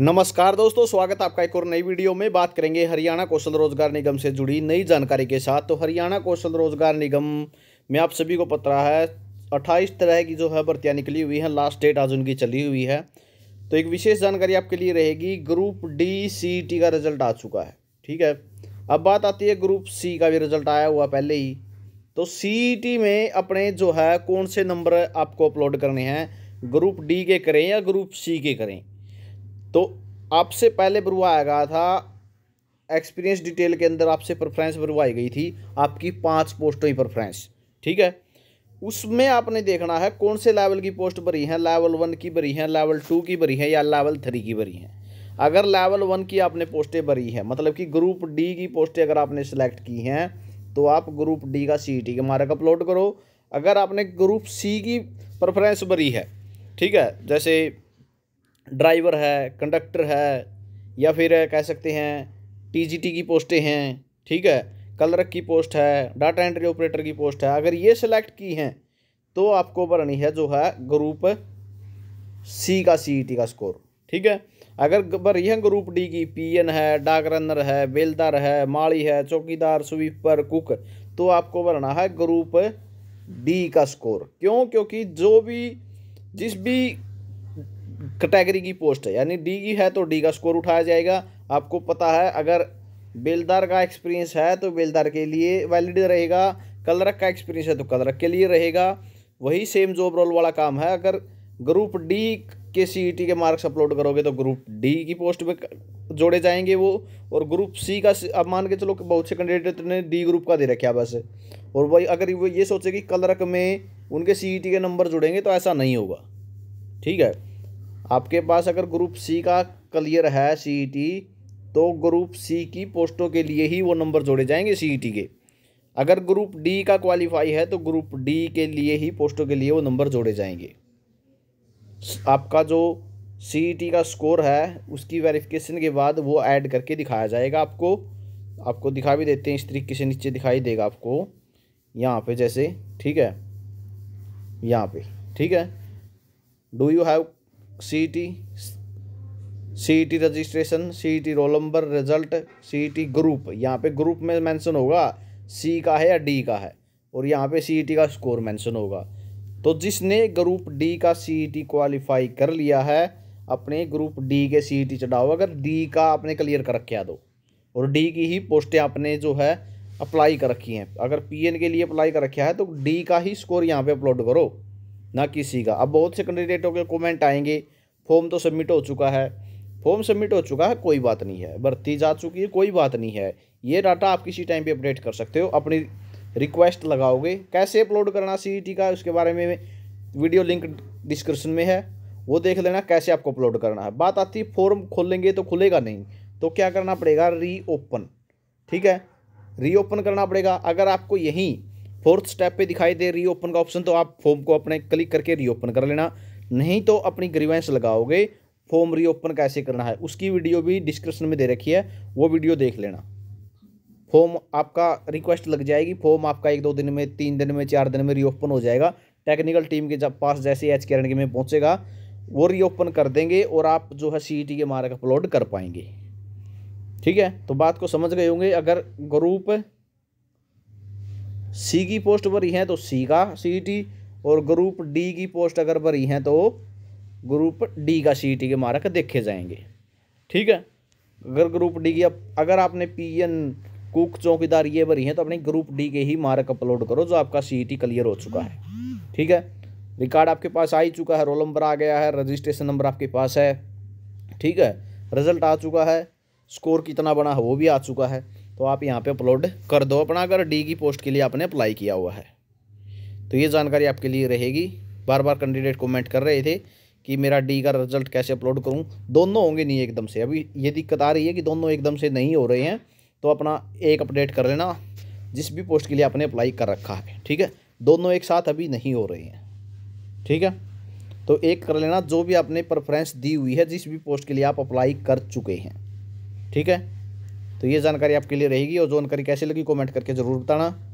नमस्कार दोस्तों स्वागत आपका एक और नई वीडियो में बात करेंगे हरियाणा कौशल रोजगार निगम से जुड़ी नई जानकारी के साथ तो हरियाणा कौशल रोजगार निगम में आप सभी को पता है अट्ठाईस तरह की जो है भर्तियाँ निकली हुई हैं लास्ट डेट आज उनकी चली हुई है तो एक विशेष जानकारी आपके लिए रहेगी ग्रुप डी सी टी का रिजल्ट आ चुका है ठीक है अब बात आती है ग्रुप सी का भी रिजल्ट आया हुआ पहले ही तो सी e में अपने जो है कौन से नंबर आपको अपलोड करने हैं ग्रुप डी के करें या ग्रुप सी के करें तो आपसे पहले बुरवाया गया था एक्सपीरियंस डिटेल के अंदर आपसे प्रेफरेंस बुरवाई गई थी आपकी पाँच पोस्टों की प्रेफरेंस ठीक है उसमें आपने देखना है कौन से लेवल की पोस्ट भरी है लेवल वन की भरी है लेवल टू की भरी है या लेवल थ्री की भरी है अगर लेवल वन की आपने पोस्टें भरी हैं मतलब कि ग्रुप डी की पोस्टें अगर आपने सेलेक्ट की हैं तो आप ग्रुप डी का सी टी के मार्क अपलोड करो अगर आपने ग्रुप सी की प्रेफरेंस भरी है ठीक है जैसे ड्राइवर है कंडक्टर है या फिर कह सकते हैं टीजीटी की पोस्टें हैं ठीक है कलरक की पोस्ट है डाटा एंट्री ऑपरेटर की पोस्ट है अगर ये सिलेक्ट की हैं तो आपको भरनी है जो है ग्रुप सी का सीईटी e का स्कोर ठीक है अगर भरी है ग्रुप डी की पीएन है डाक रनर है बेलदार है माली है चौकीदार स्वीपर कुक तो आपको भरना है ग्रुप डी का स्कोर क्यों क्योंकि जो भी जिस भी कैटेगरी की पोस्ट है यानी डी की है तो डी का स्कोर उठाया जाएगा आपको पता है अगर बेलदार का एक्सपीरियंस है तो बेलदार के लिए वैलिड रहेगा कलरक का एक्सपीरियंस है तो कलरक के लिए रहेगा वही सेम जॉब रोल वाला काम है अगर ग्रुप डी के सी e के मार्क्स अपलोड करोगे तो ग्रुप डी की पोस्ट में जोड़े जाएंगे वो और ग्रुप सी का अब मान के चलो बहुत से कैंडिडेट ने डी ग्रुप का दे रखा बस और वही अगर वो ये सोचे कि कलरक में उनके सी e के नंबर जुड़ेंगे तो ऐसा नहीं होगा ठीक है आपके पास अगर ग्रुप सी का क्लियर है सी e तो ग्रुप सी की पोस्टों के लिए ही वो नंबर जोड़े जाएंगे सी e के अगर ग्रुप डी का क्वालिफाई है तो ग्रुप डी के लिए ही पोस्टों के लिए वो नंबर जोड़े जाएंगे आपका जो सी e का स्कोर है उसकी वेरिफिकेशन के बाद वो ऐड करके दिखाया जाएगा आपको आपको दिखा भी देते हैं इस तरीके से नीचे दिखाई देगा आपको यहाँ पे जैसे ठीक है यहाँ पे ठीक है do you have T C T registration C T roll number result C T group यहाँ पे ग्रुप में मेंशन होगा सी का है या डी का है और यहाँ पे सी टी e का स्कोर मेंशन होगा तो जिसने ग्रुप डी का सी टी क्वालिफाई कर लिया है अपने ग्रुप डी के सी टी e चढ़ाओ अगर डी का आपने क्लियर कर रखा दो और डी की ही पोस्टें आपने जो है अप्लाई कर रखी हैं अगर पीएन के लिए अप्लाई कर रखा है तो डी तो का ही स्कोर यहाँ पे अपलोड करो ना किसी का अब बहुत से कैंडिडेटों के कमेंट आएंगे फॉर्म तो सबमिट हो चुका है फॉर्म सबमिट हो चुका है कोई बात नहीं है भर्ती जा चुकी है कोई बात नहीं है ये डाटा आप किसी टाइम पे अपडेट कर सकते हो अपनी रिक्वेस्ट लगाओगे कैसे अपलोड करना सी e का उसके बारे में वीडियो लिंक डिस्क्रिप्शन में है वो देख लेना कैसे आपको अपलोड करना है बात आती है फॉर्म खोलेंगे तो खुलेगा नहीं तो क्या करना पड़ेगा रीओपन ठीक है रीओपन करना पड़ेगा अगर आपको यहीं फोर्थ स्टेप पे दिखाई दे रीओपन का ऑप्शन तो आप फॉर्म को अपने क्लिक करके रीओपन कर लेना नहीं तो अपनी ग्रीवेंस लगाओगे फॉर्म रीओपन कैसे करना है उसकी वीडियो भी डिस्क्रिप्शन में दे रखी है वो वीडियो देख लेना फॉर्म आपका रिक्वेस्ट लग जाएगी फॉर्म आपका एक दो दिन में तीन दिन में चार दिन में रीओपन हो जाएगा टेक्निकल टीम के जब पास जैसे एच के में पहुँचेगा वो रीओपन कर देंगे और आप जो है सी e के मार्क अपलोड कर पाएंगे ठीक है तो बात को समझ गए होंगे अगर ग्रुप सी की पोस्ट भरी है तो सी का सी टी e और ग्रुप डी की पोस्ट अगर भरी है तो ग्रुप डी का सी टी e के मार्क देखे जाएंगे ठीक है अगर ग्रुप डी की अगर आपने पी एन कुक चौकीदार ये भरी है तो अपने ग्रुप डी के ही मार्क अपलोड करो जो आपका सी टी क्लियर हो चुका है ठीक है रिकॉर्ड आपके पास आ ही चुका है रोल नंबर आ गया है रजिस्ट्रेशन नंबर आपके पास है ठीक है रिजल्ट आ चुका है स्कोर कितना बना है वो भी आ चुका है तो आप यहाँ पे अपलोड कर दो अपना अगर डी की पोस्ट के लिए आपने अप्लाई किया हुआ है तो ये जानकारी आपके लिए रहेगी बार बार कैंडिडेट कमेंट कर रहे थे कि मेरा डी का रिजल्ट कैसे अपलोड करूँ दोनों होंगे नहीं एकदम से अभी ये दिक्कत आ रही है कि दोनों एकदम से नहीं हो रहे हैं तो अपना एक अपडेट कर लेना जिस भी पोस्ट के लिए आपने अप्लाई कर रखा है ठीक है दोनों एक साथ अभी नहीं हो रहे हैं ठीक है तो एक कर लेना जो भी आपने प्रेफरेंस दी हुई है जिस भी पोस्ट के लिए आप अप्लाई कर चुके हैं ठीक है तो ये जानकारी आपके लिए रहेगी और जानकारी कैसी लगी कमेंट करके ज़रूर बताना